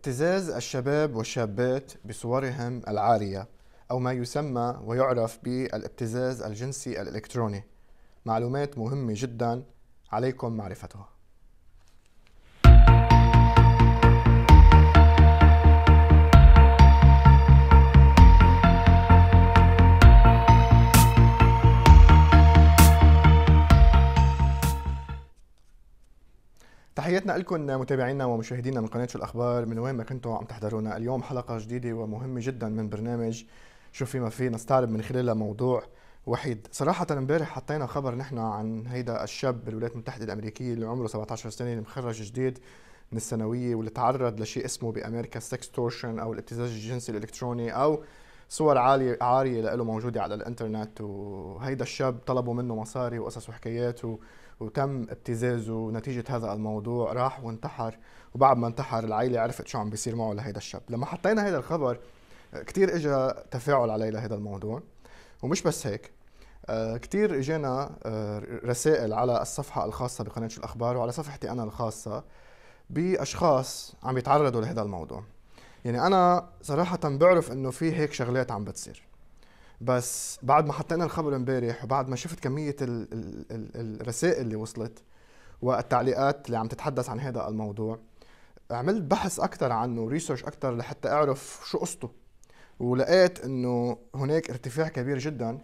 ابتزاز الشباب والشابات بصورهم العارية أو ما يسمى ويعرف بالابتزاز الجنسي الإلكتروني معلومات مهمة جدا عليكم معرفتها تحياتنا لكم متابعينا ومشاهدينا من قناه شو الاخبار من وين ما كنتوا عم تحضرونا اليوم حلقه جديده ومهمه جدا من برنامج شو في ما في نستعرض من خلالها موضوع وحيد صراحة امبارح حطينا خبر نحن عن هيدا الشاب بالولايات المتحدة الأمريكية اللي عمره 17 سنة اللي مخرج جديد من الثانوية واللي تعرض لشيء اسمه بأمريكا سكستورشن أو الابتزاز الجنسي الإلكتروني أو صور عالية عارية له موجودة على الإنترنت وهيدا الشاب طلبوا منه مصاري وقصص وحكايات و... وتم ابتزازه نتيجة هذا الموضوع راح وانتحر وبعد ما انتحر العائلة عرفت شو عم بيصير معه لهيدا الشاب لما حطينا هذا الخبر كتير اجى تفاعل علي لهيدا الموضوع ومش بس هيك آه، كتير اجانا آه، رسائل على الصفحة الخاصة بقناة شو الأخبار وعلى صفحتي أنا الخاصة بأشخاص عم يتعرضوا لهذا الموضوع يعني أنا صراحة بعرف إنه في هيك شغلات عم بتصير بس بعد ما حطينا الخبر امبارح وبعد ما شفت كميه الرسائل اللي وصلت والتعليقات اللي عم تتحدث عن هذا الموضوع عملت بحث اكثر عنه ريسيرش اكثر لحتى اعرف شو قصته ولقيت انه هناك ارتفاع كبير جدا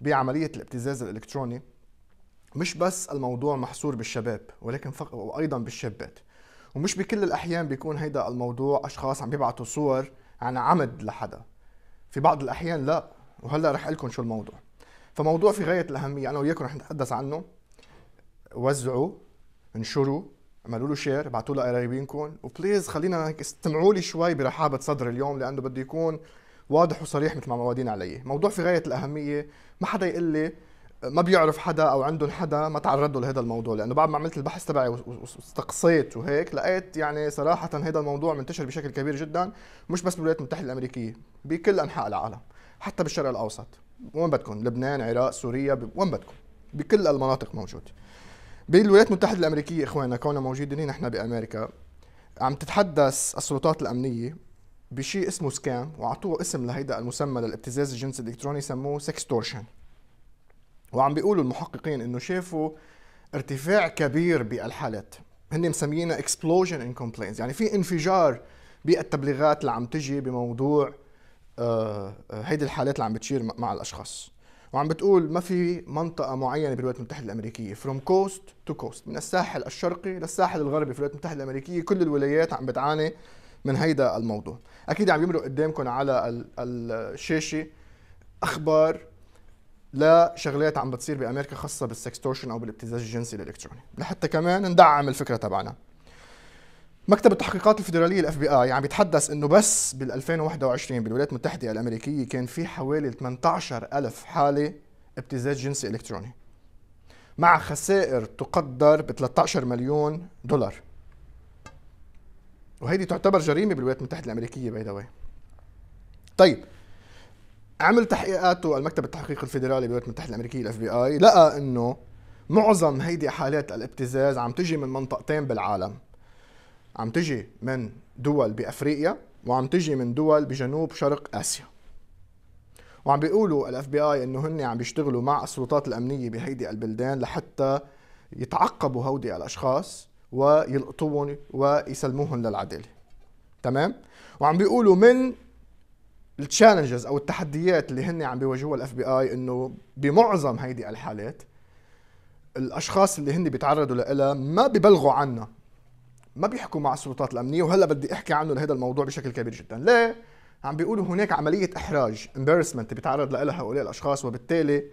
بعمليه الابتزاز الالكتروني مش بس الموضوع محصور بالشباب ولكن فقط وايضا بالشابات ومش بكل الاحيان بيكون هيدا الموضوع اشخاص عم بيبعتوا صور عن عمد لحدا في بعض الاحيان لا وهلا رح لكم شو الموضوع فموضوع في غايه الاهميه انا وياكم رح نتحدث عنه وزعوا انشروا اعملوا له شير ابعتوا قرايبينكم وبليز خلينا استمعوا لي شوي برحابه صدر اليوم لانه بده يكون واضح وصريح مثل ما موادين علي موضوع في غايه الاهميه ما حدا يقول لي ما بيعرف حدا او عندهم حدا ما تعرضوا لهذا الموضوع لانه بعد ما عملت البحث تبعي واستقصيت وهيك لقيت يعني صراحه هذا الموضوع منتشر بشكل كبير جدا مش بس بالولايات المتحده الامريكيه بكل انحاء العالم حتى بالشرق الاوسط وين بدكم لبنان عراق سوريا ب... وين بدكم بكل المناطق موجود بالولايات المتحده الامريكيه اخواننا كوننا موجودين نحن بامريكا عم تتحدث السلطات الامنيه بشيء اسمه سكام واعطوه اسم لهيدا المسمى للابتزاز الجنسي الالكتروني سموه سكستورشن وعم بيقولوا المحققين انه شافوا ارتفاع كبير بالحالات هن مسميينها اكسبلوجن ان كومبلينز يعني في انفجار بالتبليغات اللي عم تجي بموضوع آه، هيدي الحالات اللي عم بتشير مع الاشخاص وعم بتقول ما في منطقة معينة بالولايات المتحدة الأمريكية from coast to coast من الساحل الشرقي للساحل الغربي في الولايات المتحدة الأمريكية كل الولايات عم بتعاني من هيدا الموضوع أكيد عم يمرق قدامكم على الشاشة أخبار لشغلات عم بتصير بأمريكا خاصة بالسكستوشن أو بالابتزاز الجنسي الإلكتروني لحتى كمان ندعم الفكرة تبعنا مكتب التحقيقات الفيدراليه الاف بي اي عم بيتحدث انه بس بال 2021 بالولايات المتحده الامريكيه كان في حوالي 18000 حاله ابتزاز جنسي الكتروني مع خسائر تقدر ب 13 مليون دولار وهيدي تعتبر جريمه بالولايات المتحده الامريكيه باي ذا طيب عمل تحقيقاته المكتب التحقيق الفيدرالي بالولايات المتحده الامريكيه الاف بي اي لقى انه معظم هيدي حالات الابتزاز عم تجي من منطقتين بالعالم عم تجي من دول بافريقيا وعم تجي من دول بجنوب شرق اسيا وعم بيقولوا الاف بي اي انه هن عم بيشتغلوا مع السلطات الامنيه بهيدي البلدان لحتى يتعقبوا هودي الاشخاص ويلقطوهم ويسلموهم للعداله تمام وعم بيقولوا من التشالنجز او التحديات اللي هن عم بيواجهوها الاف بي اي انه بمعظم هيدي الحالات الاشخاص اللي هن بيتعرضوا لها ما ببلغوا عنها ما بيحكوا مع السلطات الامنيه وهلا بدي احكي عنه لهذا الموضوع بشكل كبير جدا ليه عم بيقولوا هناك عمليه احراج امبارسمنت بيتعرض لها هؤلاء الاشخاص وبالتالي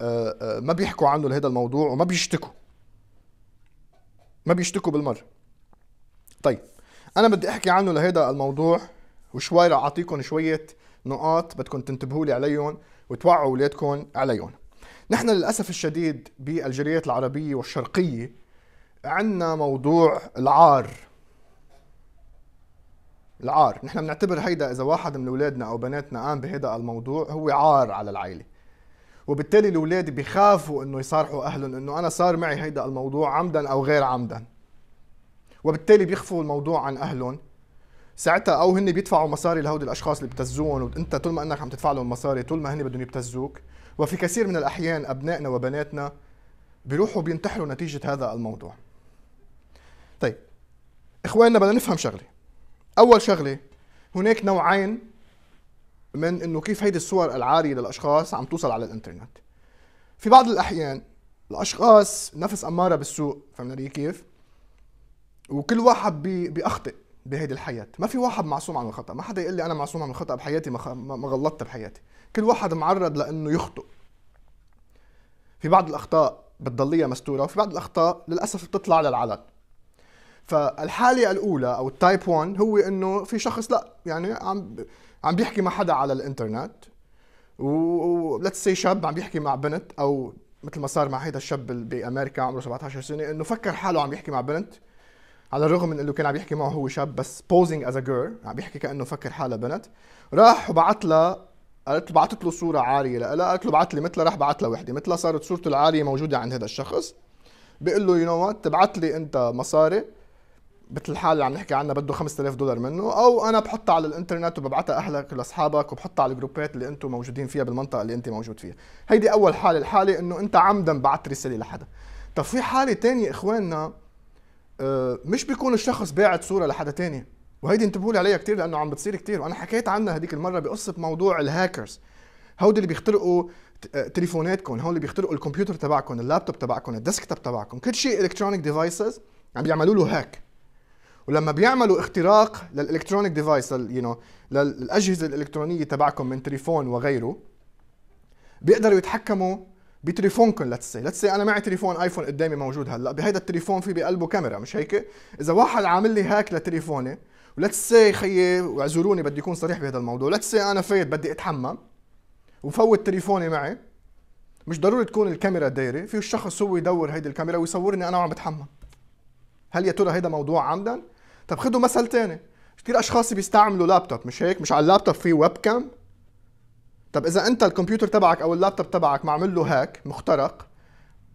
آه، آه، ما بيحكوا عنه لهذا الموضوع وما بيشتكوا ما بيشتكوا بالمره طيب انا بدي احكي عنه لهذا الموضوع وشوي رح اعطيكم شويه نقاط بدكم تنتبهوا لي عليهم وتوعوا اولادكم عليهم نحن للاسف الشديد بالجاليات العربيه والشرقيه عندنا موضوع العار العار نحن بنعتبر هيدا اذا واحد من اولادنا او بناتنا قام بهذا الموضوع هو عار على العائله وبالتالي الاولاد بخافوا انه يصارحوا اهلهم انه انا صار معي هيدا الموضوع عمدا او غير عمدا وبالتالي بيخفوا الموضوع عن اهلهم ساعتها او هن بيدفعوا مصاري لهودي الاشخاص اللي بتزون وانت طول ما انك عم تدفع لهم مصاري طول ما هن بدهم يبتزوك وفي كثير من الاحيان ابنائنا وبناتنا بيروحوا بينتحروا نتيجه هذا الموضوع طيب اخواننا بدنا نفهم شغله اول شغله هناك نوعين من انه كيف هيدي الصور العاريه للاشخاص عم توصل على الانترنت في بعض الاحيان الاشخاص نفس اماره بالسوق فهمنا لي كيف وكل واحد بي بيخطئ بهيدي الحياه ما في واحد معصوم عن الخطا ما حدا يقول لي انا معصوم عن الخطا بحياتي ما, خ... ما غلطت بحياتي كل واحد معرض لانه يخطئ في بعض الاخطاء بتضليها مستوره وفي بعض الاخطاء للاسف بتطلع للعلن فالحاله الاولى او التايب 1 هو انه في شخص لا يعني عم عم بيحكي مع حدا على الانترنت وليتس سي شاب عم بيحكي مع بنت او مثل ما صار مع هيدا الشاب بامريكا عمره 17 سنه انه فكر حاله عم يحكي مع بنت على الرغم من انه كان عم يحكي معه هو شاب بس بوزينج از ا جيرل عم يحكي كانه فكر حاله بنت راح وبعت لها قالت له بعثت له صوره عاريه لها قالت له بعت لي مثلها راح بعت لها وحده مثلها صارت صورته العاريه موجوده عند هذا الشخص بيقول له يو نو وات تبعت لي انت مصاري مثل الحال اللي عم نحكي عنها بده 5000 دولار منه او انا بحطها على الانترنت وببعتها اهلك لاصحابك وبحطها على الجروبات اللي انتم موجودين فيها بالمنطقه اللي انت موجود فيها هيدي اول حاله الحاله انه انت عمدا بعت رساله لحدا طب في حاله ثانيه اخواننا آه، مش بيكون الشخص باعت صوره لحدا ثاني وهيدي انتبهوا لي عليها كثير لانه عم بتصير كثير وانا حكيت عنها هذيك المره بقصه موضوع الهاكرز هودي اللي بيخترقوا آه، تليفوناتكم هول اللي بيخترقوا الكمبيوتر تبعكم اللابتوب تبعكم الديسكتوب تبعكم كل شيء الكترونيك ديفايسز عم بيعملوا له هاك ولما بيعملوا اختراق للالكترونيك ديفايس يو نو للاجهزه الالكترونيه تبعكم من تليفون وغيره بيقدروا يتحكموا بتليفونكم سي لتس سي انا معي تليفون ايفون قدامي موجود هلا بهيدا التليفون في بقلبه كاميرا مش هيك اذا واحد عامل لي هاك لتليفوني سي خيي واعذروني بدي اكون صريح بهذا الموضوع سي انا فايت بدي اتحمم وفوت تليفوني معي مش ضروري تكون الكاميرا دايره في الشخص هو يدور هيدي الكاميرا ويصورني انا وعم بتحمم هل يا ترى هيدا موضوع عمدا طب خدوا مثل تاني كثير اشخاص بيستعملوا لابتوب مش هيك مش على اللابتوب في ويب كام طب اذا انت الكمبيوتر تبعك او اللابتوب تبعك معمل له هاك مخترق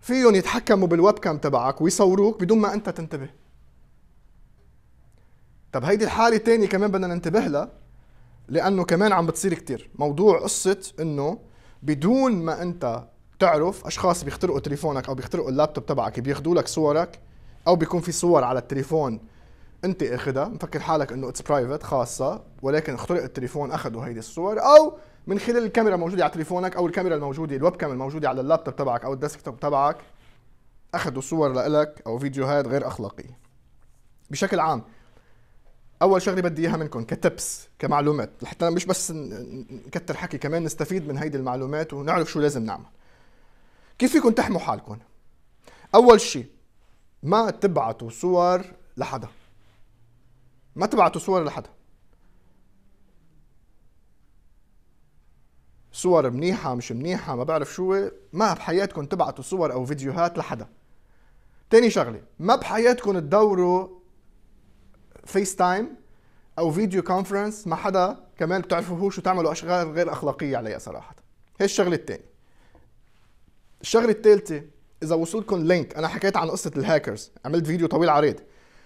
فيهم يتحكموا بالويب كام تبعك ويصوروك بدون ما انت تنتبه طب هيدي الحاله الثانيه كمان بدنا ننتبه لها لانه كمان عم بتصير كتير موضوع قصه انه بدون ما انت تعرف اشخاص بيخترقوا تليفونك او بيخترقوا اللابتوب تبعك بياخذوا لك صورك او بيكون في صور على التليفون انت اخذها مفكر حالك انه اتس برايفت خاصه ولكن اخترق التليفون اخذوا هيدي الصور او من خلال الكاميرا الموجوده على تليفونك او الكاميرا الموجوده الويب كام الموجوده على اللابتوب تبعك او الديسكتوب تبعك اخذوا صور لإلك او فيديوهات غير اخلاقيه بشكل عام اول شغله بدي اياها منكم كتبس كمعلومات لحتى مش بس نكتر حكي كمان نستفيد من هيدي المعلومات ونعرف شو لازم نعمل كيف فيكم تحموا حالكم اول شيء ما تبعتوا صور لحدا ما تبعتوا صور لحدا صور منيحة مش منيحة ما بعرف شو ما بحياتكم تبعتوا صور أو فيديوهات لحدا تاني شغلة ما بحياتكم تدوروا فيس تايم أو فيديو كونفرنس مع حدا كمان بتعرفوهوش وتعملوا أشغال غير أخلاقية عليها صراحة هي الشغلة التانية الشغلة الثالثة اذا وصلكم لينك انا حكيت عن قصه الهاكرز عملت فيديو طويل عريض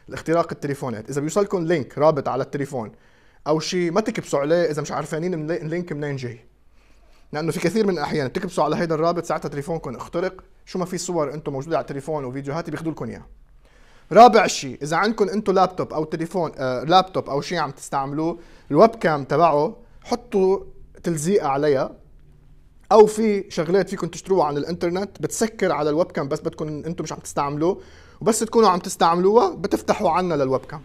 الاختراق التليفونات اذا بيوصلكم لينك رابط على التليفون او شيء ما تكبسوا عليه اذا مش عارفانين من اللينك منين جاي لانه في كثير من الاحيان بتكبسوا على هيدا الرابط ساعتها تليفونكم اخترق شو ما في صور انتم موجوده على التليفون وفيديوهات بياخذوا لكم اياها رابع شيء اذا عندكم انتم لابتوب او تليفون آه لابتوب او شيء عم تستعملوه الويب كام تبعه حطوا تلزيقه عليها او في شغلات فيكم تشتروها عن الانترنت بتسكر على الويب كام بس بدكم انتم مش عم تستعملوه وبس تكونوا عم تستعملوها بتفتحوا عنا للويب كام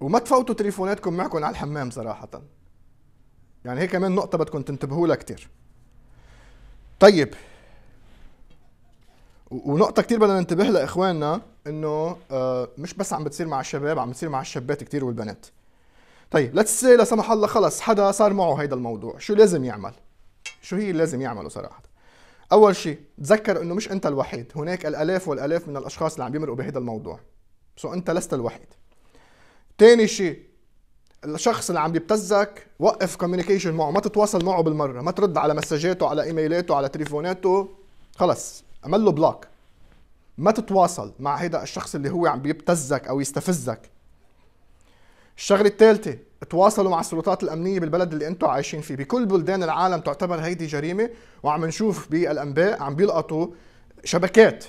وما تفوتوا تليفوناتكم معكم على الحمام صراحه يعني هي كمان نقطه بدكم تنتبهوا لها كثير طيب ونقطة كتير بدنا ننتبه لها اخواننا انه آه، مش بس عم بتصير مع الشباب عم بتصير مع الشابات كتير والبنات طيب ليتس لا سمح الله خلص حدا صار معه هيدا الموضوع شو لازم يعمل شو هي اللي لازم يعمله صراحه اول شيء تذكر انه مش انت الوحيد هناك الالاف والالاف من الاشخاص اللي عم بيمرقوا بهذا الموضوع سو انت لست الوحيد تاني شيء الشخص اللي عم بيبتزك وقف كوميونيكيشن معه ما تتواصل معه بالمره ما ترد على مسجاته على ايميلاته على تليفوناته خلص عمل له بلوك ما تتواصل مع هيدا الشخص اللي هو عم بيبتزك او يستفزك الشغله الثالثه تواصلوا مع السلطات الامنيه بالبلد اللي انتم عايشين فيه بكل بلدان العالم تعتبر هيدي جريمه وعم نشوف بالانباء عم بيلقطوا شبكات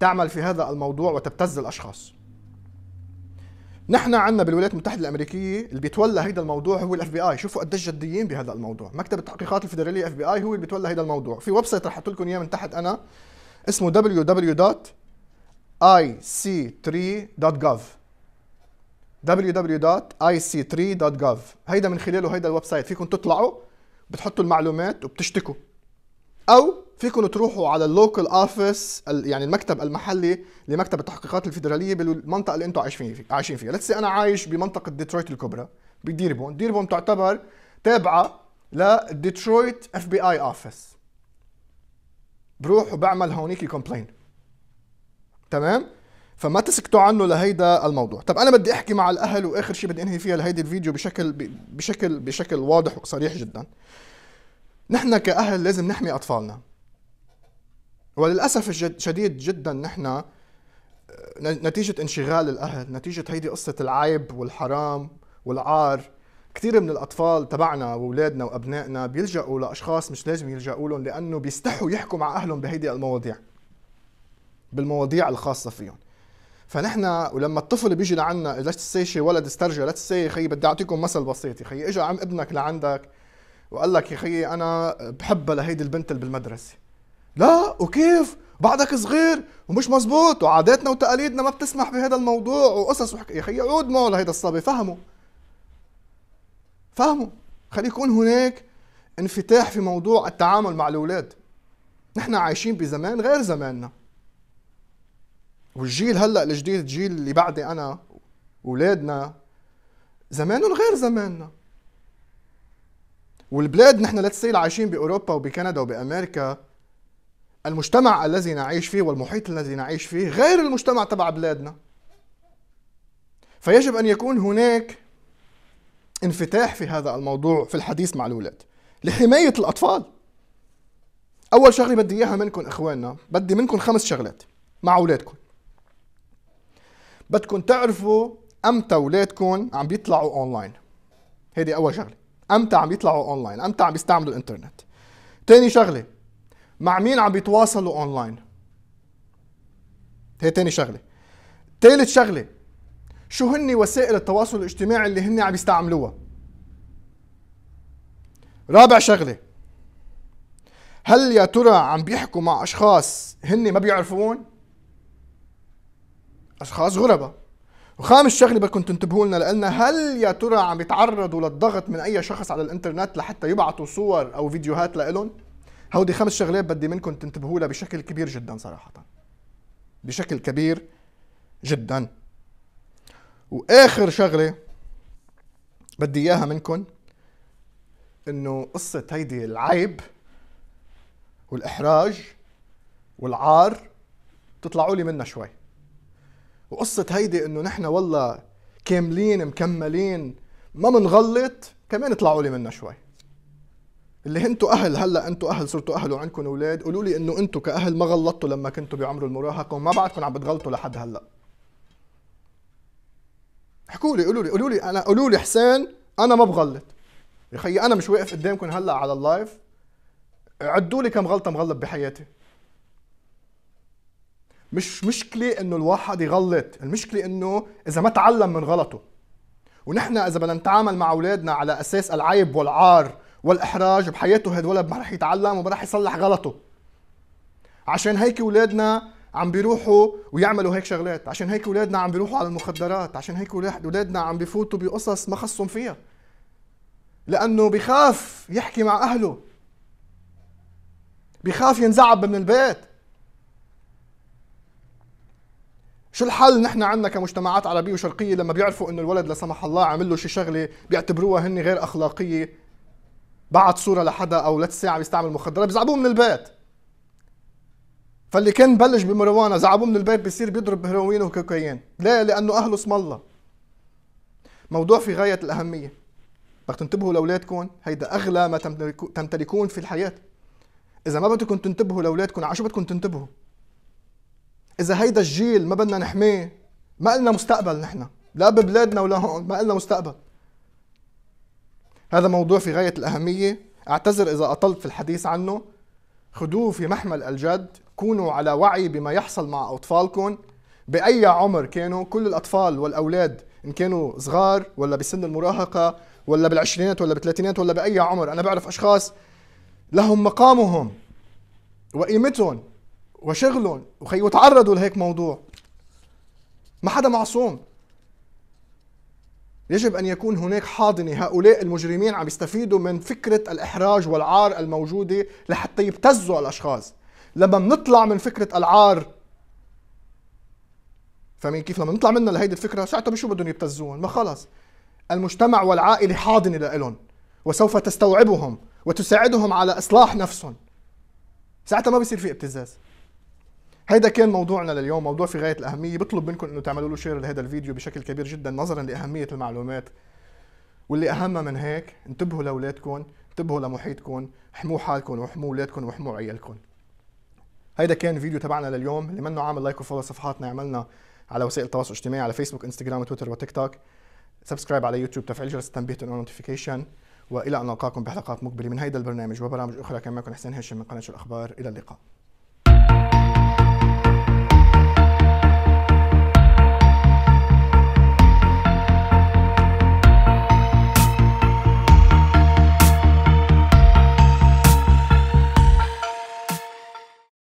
تعمل في هذا الموضوع وتبتز الاشخاص نحن عندنا بالولايات المتحده الامريكيه اللي بيتولى هيدا الموضوع هو الاف بي اي شوفوا قديش جديين بهذا الموضوع مكتب التحقيقات الفيدراليه اف بي اي هو اللي بيتولى هيدا الموضوع في ويب سايت رح لكم اياه من تحت انا اسمه www.ic3.gov www.ic3.gov هيدا من خلاله هيدا الويب سايت فيكم تطلعوا بتحطوا المعلومات وبتشتكوا او فيكم تروحوا على اللوكل اوفيس يعني المكتب المحلي لمكتب التحقيقات الفيدراليه بالمنطقه اللي انتم عايشين فيها عايشين فيها لتس انا عايش بمنطقه ديترويت الكبرى بديربون ديربون تعتبر تابعه لديترويت اف بي اي اوفيس بروح وبعمل هونيك كومبلين تمام فما تسكتوا عنه لهيدا الموضوع طب انا بدي احكي مع الاهل واخر شيء بدي انهي فيها لهيدي الفيديو بشكل بشكل بشكل واضح وصريح جدا نحن كاهل لازم نحمي اطفالنا وللاسف الشديد جدا نحن آه، نتيجة انشغال الأهل نتيجة هيدي قصة العيب والحرام والعار كثير من الأطفال تبعنا وأولادنا وأبنائنا بيلجأوا لأشخاص مش لازم يلجأوا لهم لأنه بيستحوا يحكوا مع أهلهم بهيدي المواضيع بالمواضيع الخاصة فيهم فنحن ولما الطفل بيجي لعنا ليتس سي شي ولد استرجع ليتس سي خيي بدي اعطيكم مثل بسيط يا خيي اجى عم ابنك لعندك وقال لك يا خيي انا بحبها لهيدي البنت اللي بالمدرسه لا وكيف بعدك صغير ومش مزبوط وعاداتنا وتقاليدنا ما بتسمح بهذا الموضوع وقصص وحك... يا خيي عود معه لهيدا الصبي فهمه فهمه خلي يكون هناك انفتاح في موضوع التعامل مع الاولاد نحن عايشين بزمان غير زماننا والجيل هلا الجديد الجيل اللي بعدي انا اولادنا زمانهم غير زماننا والبلاد نحن لا تصير عايشين باوروبا وبكندا وبامريكا المجتمع الذي نعيش فيه والمحيط الذي نعيش فيه غير المجتمع تبع بلادنا فيجب ان يكون هناك انفتاح في هذا الموضوع في الحديث مع الاولاد لحمايه الاطفال اول شغله بدي اياها منكم اخواننا بدي منكم خمس شغلات مع اولادكم بدكم تعرفوا امتى اولادكم عم بيطلعوا اونلاين هيدي اول شغله امتى عم يطلعوا اونلاين امتى عم بيستعملوا الانترنت تاني شغله مع مين عم بيتواصلوا اونلاين هي تاني شغله تالت شغله شو هن وسائل التواصل الاجتماعي اللي هن عم يستعملوها رابع شغله هل يا ترى عم بيحكوا مع اشخاص هن ما بيعرفون اشخاص غرباء وخامس شغله بدكم تنتبهوا لنا لانها هل يا ترى عم يتعرضوا للضغط من اي شخص على الانترنت لحتى يبعثوا صور او فيديوهات لإلهم هودي خمس شغلات بدي منكم تنتبهوا لها بشكل كبير جدا صراحه بشكل كبير جدا واخر شغله بدي اياها منكم انه قصه هيدي العيب والاحراج والعار تطلعوا لي منها شوي وقصة هيدي انه نحن والله كاملين مكملين ما بنغلط كمان طلعوا لي منها شوي اللي انتوا اهل هلا انتوا اهل صرتوا اهل وعندكم اولاد قولوا لي انه انتوا كاهل ما غلطتوا لما كنتوا بعمر المراهقه وما بعدكم عم بتغلطوا لحد هلا احكوا لي قولوا لي قولوا لي انا قولوا لي حسين انا ما بغلط يا خيي انا مش واقف قدامكم هلا على اللايف عدوا لي كم غلطه مغلط بحياتي مش مشكله انه الواحد يغلط المشكله انه اذا ما تعلم من غلطه ونحن اذا بدنا نتعامل مع اولادنا على اساس العيب والعار والاحراج بحياته هذا الولد ما رح يتعلم وما رح يصلح غلطه عشان هيك اولادنا عم بيروحوا ويعملوا هيك شغلات عشان هيك اولادنا عم بيروحوا على المخدرات عشان هيك اولادنا عم بفوتوا بقصص ما خصهم فيها لانه بخاف يحكي مع اهله بخاف ينزعب من البيت شو الحل نحن عندنا كمجتمعات عربيه وشرقيه لما بيعرفوا انه الولد لا سمح الله عمل له شي شغله بيعتبروها هن غير اخلاقيه بعت صوره لحدا او لا ساعه بيستعمل مخدرات بزعبوه من البيت فاللي كان بلش بمروانه زعبوه من البيت بصير بيضرب هيروين وكوكايين ليه لانه اهله اسم الله موضوع في غايه الاهميه بدك تنتبهوا لاولادكم هيدا اغلى ما تمتلكون في الحياه اذا ما بدكم تنتبهوا لاولادكم على شو بدكم تنتبهوا اذا هيدا الجيل ما بدنا نحميه ما لنا مستقبل نحن لا ببلادنا ولا هون ما لنا مستقبل هذا موضوع في غايه الاهميه اعتذر اذا اطلت في الحديث عنه خذوه في محمل الجد كونوا على وعي بما يحصل مع اطفالكم باي عمر كانوا كل الاطفال والاولاد ان كانوا صغار ولا بسن المراهقه ولا بالعشرينات ولا بالثلاثينات ولا باي عمر انا بعرف اشخاص لهم مقامهم وقيمتهم وشغلهم وتعرضوا لهيك موضوع ما حدا معصوم يجب ان يكون هناك حاضنه هؤلاء المجرمين عم يستفيدوا من فكره الاحراج والعار الموجوده لحتى يبتزوا الاشخاص لما بنطلع من فكره العار فاهمين كيف لما نطلع منا لهيدي الفكره ساعتها بشو بدهم يبتزون ما خلص المجتمع والعائله حاضنه لإلهم وسوف تستوعبهم وتساعدهم على اصلاح نفسهم ساعتها ما بيصير في ابتزاز هيدا كان موضوعنا لليوم موضوع في غايه الاهميه بطلب منكم انه تعملوا له شير لهذا الفيديو بشكل كبير جدا نظرا لاهميه المعلومات واللي اهم من هيك انتبهوا لاولادكم انتبهوا لمحيطكم احموا حالكم واحموا اولادكم واحموا عيالكم هيدا كان فيديو تبعنا لليوم اللي منه عامل لايك وفولو صفحاتنا عملنا على وسائل التواصل الاجتماعي على فيسبوك انستغرام وتويتر وتيك توك سبسكرايب على يوتيوب تفعيل جرس التنبيه تنقل النوتيفيكيشن والى ان نلقاكم بحلقات مقبله من هيدا البرنامج وبرامج اخرى كان معكم حسين هاشم من قناه الاخبار الى اللقاء